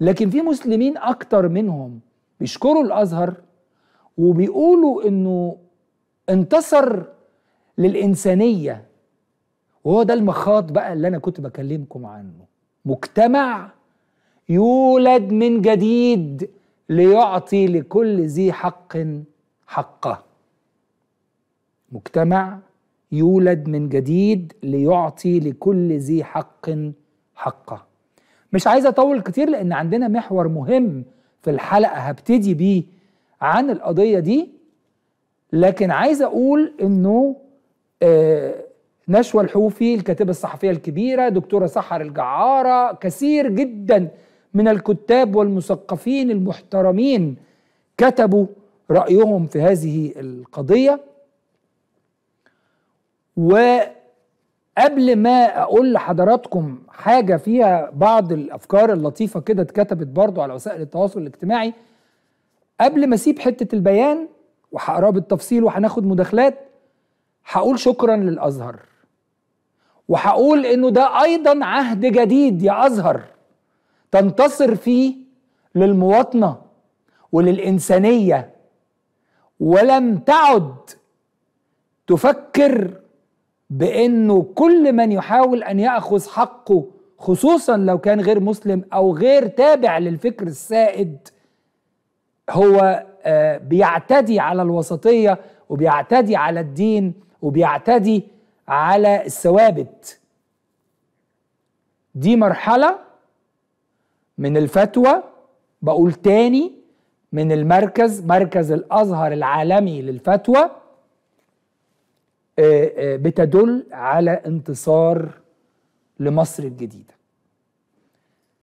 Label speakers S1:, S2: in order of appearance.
S1: لكن في مسلمين اكتر منهم بيشكروا الازهر وبيقولوا انه انتصر للانسانيه وهو ده المخاط بقى اللي انا كنت بكلمكم عنه مجتمع يولد من جديد ليعطي لكل ذي حق حقه مجتمع يولد من جديد ليعطي لكل ذي حق حقه مش عايز اطول كتير لان عندنا محور مهم في الحلقه هبتدي بيه عن القضيه دي لكن عايز اقول انه آه، نشوى الحوفي الكاتبه الصحفيه الكبيره دكتوره سحر الجعاره كثير جدا من الكتاب والمثقفين المحترمين كتبوا رايهم في هذه القضيه و قبل ما اقول لحضراتكم حاجه فيها بعض الافكار اللطيفه كده اتكتبت برضو على وسائل التواصل الاجتماعي قبل ما اسيب حته البيان وهقراه بالتفصيل وهناخد مداخلات هقول شكرا للازهر وهقول انه ده ايضا عهد جديد يا ازهر تنتصر فيه للمواطنه وللانسانيه ولم تعد تفكر بانه كل من يحاول ان ياخذ حقه خصوصا لو كان غير مسلم او غير تابع للفكر السائد هو آه، بيعتدي على الوسطيه وبيعتدي على الدين وبيعتدي على الثوابت دي مرحله من الفتوى بقول تاني من المركز مركز الازهر العالمي للفتوى آه، آه، بتدل على انتصار لمصر الجديده